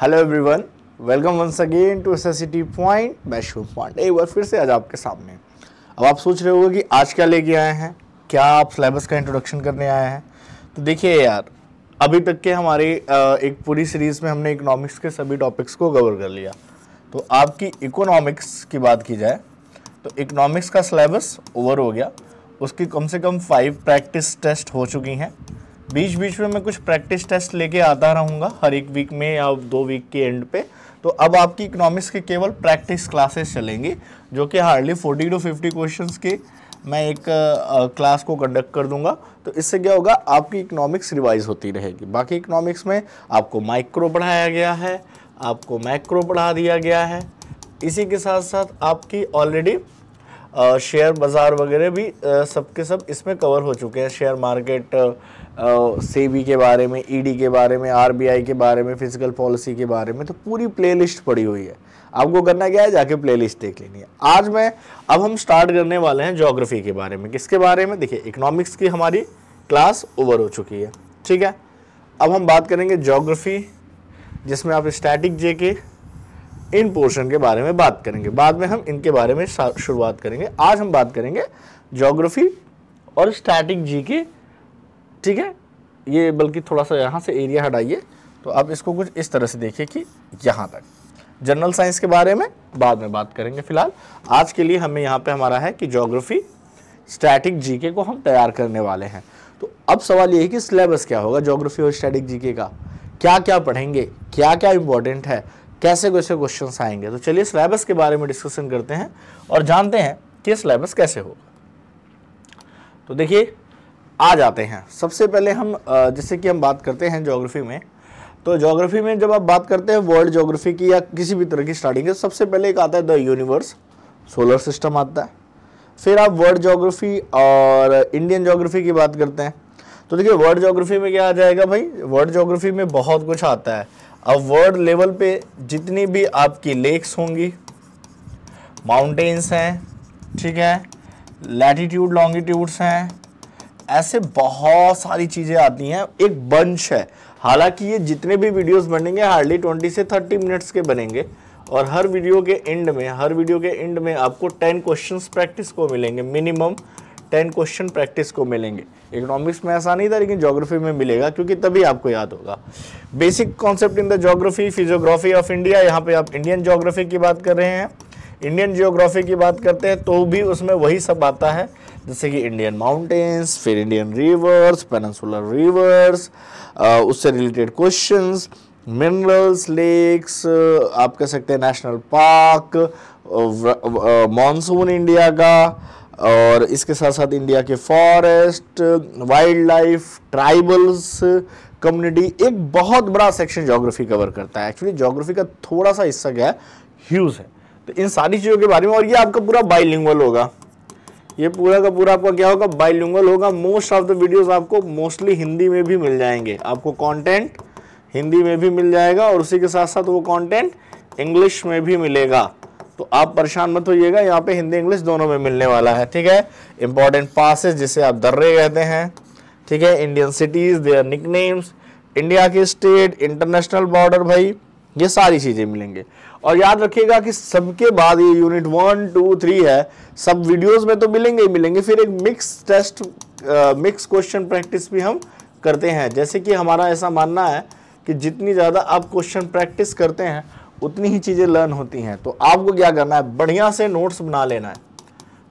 hello everyone welcome once again to S S point मैं Shiv point एक बार फिर से आज आपके सामने अब आप सोच रहे होंगे कि आज क्या लेके आए हैं क्या आप सिलेबस का इंट्रोडक्शन करने आए हैं तो देखिए यार अभी तक के हमारे एक पूरी सीरीज़ में हमने इकोनॉमिक्स के सभी टॉपिक्स को कवर कर लिया तो आपकी इकोनॉमिक्स की बात की जाए तो इकोनॉमिक्स का सिलेबस ओवर हो गया उसकी कम से कम फाइव प्रैक्टिस टेस्ट हो चुकी हैं बीच बीच में मैं कुछ प्रैक्टिस टेस्ट लेके आता रहूँगा हर एक वीक में या दो वीक के एंड पे तो अब आपकी इकोनॉमिक्स के केवल प्रैक्टिस क्लासेस चलेंगी जो कि hardly forty two fifty questions के मैं एक क्लास को कंडक्ट कर दूंगा तो इससे क्या होगा आपकी इकोनॉमिक्स रिवाइज होती रहेगी बाकी इकोनॉमिक्स में आपको माइक्रो पढ़ाया गया है आपको मैक्रो पढ़ा दिया गया है इसी के साथ साथ आपकी ऑलरेडी शेयर बाज़ार वगैरह भी सब के सब इसमें कवर हो चुके हैं शेयर मार्केट सेबी के बारे में ईडी e के बारे में आरबीआई के बारे में फिजिकल पॉलिसी के बारे में तो पूरी प्लेलिस्ट पड़ी हुई है आपको करना क्या है जाके प्लेलिस्ट देख लेनी है आज मैं अब हम स्टार्ट करने वाले हैं जोग्राफी के बारे में किसके बारे में देखिए इकोनॉमिक्स की हमारी क्लास ओवर हो चुकी है ठीक है अब हम बात करेंगे जोग्राफी जिसमें आप स्टैटिक जे के इन पोर्शन के बारे में बात करेंगे बाद में हम इनके बारे में शुरुआत करेंगे आज हम बात करेंगे जोग्राफी और स्टैटिक जी की ठीक है ये बल्कि थोड़ा सा यहाँ से एरिया हटाइए तो आप इसको कुछ इस तरह से देखिए कि यहाँ तक जनरल साइंस के बारे में बाद में बात करेंगे फिलहाल आज के लिए हमें यहाँ पे हमारा है कि जोग्राफी स्टैटिक जीके को हम तैयार करने वाले हैं तो अब सवाल ये है कि सिलेबस क्या होगा जोग्राफी और स्टैटिक जीके का क्या क्या पढ़ेंगे क्या क्या इम्पोर्टेंट है कैसे कैसे क्वेश्चन आएंगे तो चलिए सिलेबस के बारे में डिस्कशन करते हैं और जानते हैं कि सिलेबस कैसे होगा तो देखिए आ जाते हैं सबसे पहले हम जैसे कि हम बात करते हैं जोग्राफी में तो जोग्राफी में जब आप बात करते हैं वर्ल्ड जोग्राफी की या किसी भी तरह की स्टार्टिंग तो सबसे पहले एक आता है द यूनिवर्स सोलर सिस्टम आता है फिर आप वर्ल्ड जोग्राफी और इंडियन जोग्राफी की बात करते हैं तो देखिए वर्ल्ड जोग्राफी में क्या आ जाएगा भाई वर्ल्ड जोग्राफी में बहुत कुछ आता है अब वर्ल्ड लेवल पे जितनी भी आपकी लेक्स होंगी माउंटेन्स हैं ठीक है लैटिट्यूड लॉन्गिट्यूड्स हैं ऐसे बहुत सारी चीज़ें आती हैं एक बंच है हालांकि ये जितने भी वीडियोस बनेंगे हार्डली 20 से 30 मिनट्स के बनेंगे और हर वीडियो के एंड में हर वीडियो के एंड में आपको 10 क्वेश्चंस प्रैक्टिस को मिलेंगे मिनिमम टेन क्वेश्चन प्रैक्टिस को मिलेंगे इकोनॉमिक्स में ऐसा नहीं था लेकिन जोग्राफी में मिलेगा क्योंकि तभी आपको याद होगा basic concept in the geography physiography of India यहाँ पे आप इंडियन जोग्राफी की बात कर रहे हैं इंडियन जियोग्राफी की बात करते हैं तो भी उसमें वही सब आता है जैसे कि इंडियन माउंटेन्स फिर इंडियन रिवर्स पेनसुलर रिवर्स उससे रिलेटेड क्वेश्चन मिनरल्स लेक्स आप कह सकते हैं नेशनल पार्क मॉनसून इंडिया का और इसके साथ साथ इंडिया के forest wildlife tribals community एक बहुत बड़ा सेक्शन जोग्राफी कवर करता है एक्चुअली जोग्राफी का थोड़ा सा हिस्सा क्या है ह्यूज है तो इन सारी चीज़ों के बारे में और ये आपका पूरा बाइलिंगल होगा ये पूरा का पूरा आपका क्या होगा बाइलिंगल होगा मोस्ट ऑफ द वीडियोज़ आपको मोस्टली हिंदी में भी मिल जाएंगे आपको कॉन्टेंट हिंदी में भी मिल जाएगा और उसी के साथ साथ वो कॉन्टेंट इंग्लिश में भी मिलेगा तो आप परेशान मत होइएगा यहाँ पे हिंदी इंग्लिश दोनों में मिलने वाला है ठीक है इंपॉर्टेंट पासिस जिसे आप दर्रे कहते हैं ठीक है Indian cities their names India के स्टेट इंटरनेशनल बॉर्डर भाई ये सारी चीज़ें मिलेंगे और याद रखिएगा कि सबके बाद ये यूनिट वन टू थ्री है सब वीडियोस में तो मिलेंगे ही मिलेंगे फिर एक mix test mix question practice भी हम करते हैं जैसे कि हमारा ऐसा मानना है कि जितनी ज़्यादा आप क्वेश्चन प्रैक्टिस करते हैं उतनी ही चीज़ें लर्न होती हैं तो आपको क्या करना है बढ़िया से नोट्स बना लेना है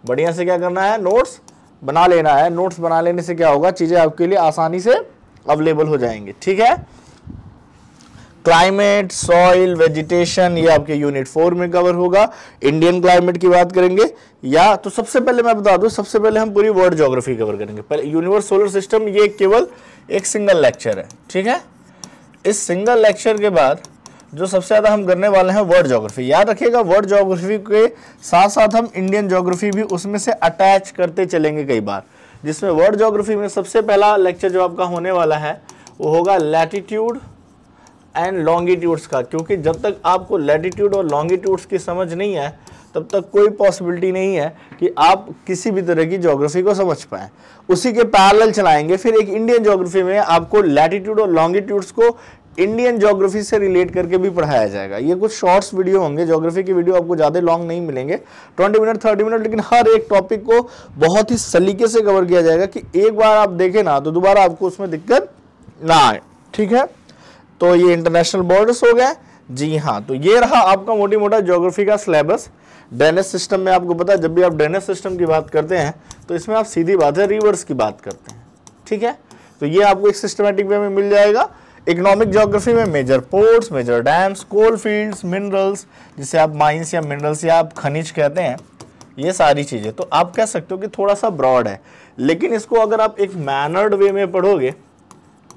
बढ़िया से क्या करना है नोट्स बना लेना है नोट्स बना लेने से क्या होगा चीज़ें आपके लिए आसानी से अवेलेबल हो जाएंगे ठीक है क्लाइमेट सॉइल वेजिटेशन ये आपके यूनिट फोर में कवर होगा इंडियन क्लाइमेट की बात करेंगे या तो सबसे पहले मैं बता दूं सबसे पहले हम पूरी वर्ल्ड ज्योग्राफी कवर करेंगे पहले यूनिवर्स सोलर सिस्टम ये केवल एक सिंगल लेक्चर है ठीक है इस सिंगल लेक्चर के बाद जो सबसे ज़्यादा हम करने वाले हैं वर्ल्ड जोग्राफी याद रखिएगा वर्ल्ड ज्योग्राफी के साथ साथ हम इंडियन ज्योग्राफी भी उसमें से अटैच करते चलेंगे कई बार जिसमें वर्ल्ड जोग्राफी में सबसे पहला लेक्चर जो आपका होने वाला है वो होगा लैटिट्यूड एंड लॉन्गिट्यूड्स का क्योंकि जब तक आपको लैटिट्यूड और लॉन्गिट्यूड्स की समझ नहीं है तब तक कोई पॉसिबिलिटी नहीं है कि आप किसी भी तरह की ज्योग्राफी को समझ पाएं उसी के पैरल चलाएंगे फिर एक इंडियन ज्योग्राफी में आपको लैटिट्यूड और लॉन्गिट्यूड्स को इंडियन ज्योग्राफी से रिलेट करके भी पढ़ाया जाएगा ये कुछ शॉर्ट्स वीडियो होंगे ज्योग्राफी की वीडियो आपको ज़्यादा लॉन्ग नहीं मिलेंगे 20 मिनट 30 मिनट लेकिन हर एक टॉपिक को बहुत ही सलीके से कवर किया जाएगा कि एक बार आप देखें ना तो दोबारा आपको उसमें दिक्कत ना आए ठीक है तो ये इंटरनेशनल बॉर्डर्स हो गए जी हाँ तो ये रहा आपका मोटी मोटा ज्योग्राफी का सिलेबस ड्रेनेज सिस्टम में आपको पता है जब भी आप ड्रेनेज सिस्टम की बात करते हैं तो इसमें आप सीधी बात है रिवर्स की बात करते हैं ठीक है तो ये आपको एक सिस्टमेटिक वे में मिल जाएगा इकोनॉमिक जोग्राफी में major ports major dams coal fields minerals जिसे आप माइंस या मिनरल्स या आप खनिज कहते हैं ये सारी चीज़ें तो आप कह सकते हो कि थोड़ा सा ब्रॉड है लेकिन इसको अगर आप एक मैनर्ड वे में पढ़ोगे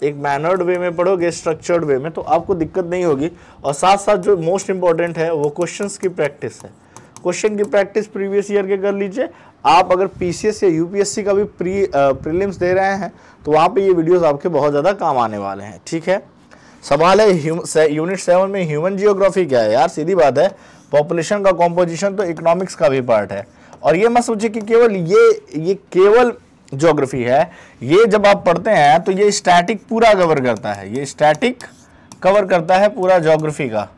एक मैनर्ड वे में पढ़ोगे स्ट्रक्चर्ड वे में तो आपको दिक्कत नहीं होगी और साथ साथ जो मोस्ट इम्पॉर्टेंट है वो क्वेश्चंस की प्रैक्टिस है क्वेश्चन की प्रैक्टिस प्रीवियस ईयर के कर लीजिए आप अगर पीसीएस या यूपीएससी का भी प्री प्रीलिम्स दे रहे हैं तो वहाँ पे ये वीडियोस आपके बहुत ज़्यादा काम आने वाले हैं ठीक है सवाल है से, यूनिट सेवन में ह्यूमन जियोग्राफी क्या है यार सीधी बात है पॉपुलेशन का कॉम्पोजिशन तो इकोनॉमिक्स का भी पार्ट है और ये मत सोचिए कि केवल ये ये केवल जोग्राफी है ये जब आप पढ़ते हैं तो ये स्टैटिक पूरा कवर करता है ये स्टैटिक कवर करता है पूरा जोग्राफी का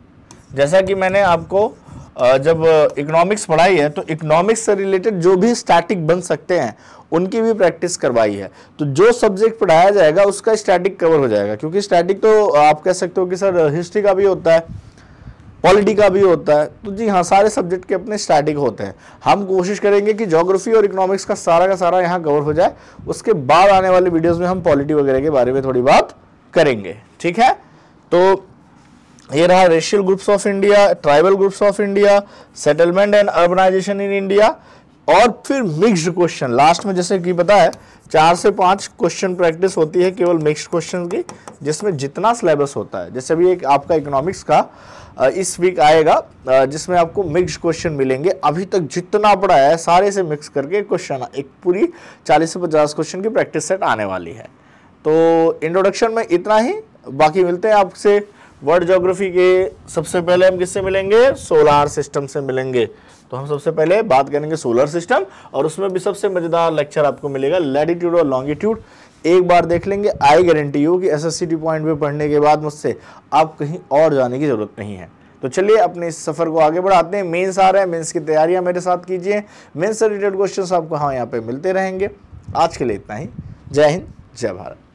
जैसा कि मैंने आपको जब इकोनॉमिक्स पढ़ाई है तो इकोनॉमिक्स से रिलेटेड जो भी स्टैटिक बन सकते हैं उनकी भी प्रैक्टिस करवाई है तो जो सब्जेक्ट पढ़ाया जाएगा उसका स्टैटिक कवर हो जाएगा क्योंकि स्टैटिक तो आप कह सकते हो कि सर हिस्ट्री का भी होता है पॉलिटी का भी होता है तो जी हाँ सारे सब्जेक्ट के अपने स्टैटिक होते हैं हम कोशिश करेंगे कि जोग्राफी और इकोनॉमिक्स का सारा का सारा यहाँ कवर हो जाए उसके बाद आने वाले वीडियोज़ में हम पॉलिटी वगैरह के बारे में थोड़ी बात करेंगे ठीक है तो ये रहा racial groups of India tribal groups of India settlement and urbanisation in India और फिर मिक्स्ड क्वेश्चन लास्ट में जैसे कि पता है चार से पांच क्वेश्चन प्रैक्टिस होती है केवल मिक्स्ड क्वेश्चन की जिसमें जितना सिलेबस होता है जैसे अभी एक आपका इकोनॉमिक्स का इस वीक आएगा जिसमें आपको मिक्स क्वेश्चन मिलेंगे अभी तक जितना पड़ा है सारे से मिक्स करके क्वेश्चन एक पूरी 40 से 50 क्वेश्चन की प्रैक्टिस सेट आने वाली है तो इंट्रोडक्शन में इतना ही बाकी मिलते हैं आपसे वर्ल्ड जोग्राफी के सबसे पहले हम किससे मिलेंगे सोलार सिस्टम से मिलेंगे तो हम सबसे पहले बात करेंगे सोलर सिस्टम और उसमें भी सबसे मजेदार लेक्चर आपको मिलेगा लैटिट्यूड और लॉन्गिट्यूड एक बार देख लेंगे आई गारंटी यू कि एस एस पॉइंट पे पढ़ने के बाद मुझसे आप कहीं और जाने की ज़रूरत नहीं है तो चलिए अपने इस सफ़र को आगे बढ़ाते हैं मेंस आ रहा है मेंस की तैयारियां मेरे साथ कीजिए मेंस से रिलेटेड क्वेश्चंस आपको हाँ यहाँ पे मिलते रहेंगे आज के लिए इतना ही जय हिंद जय भारत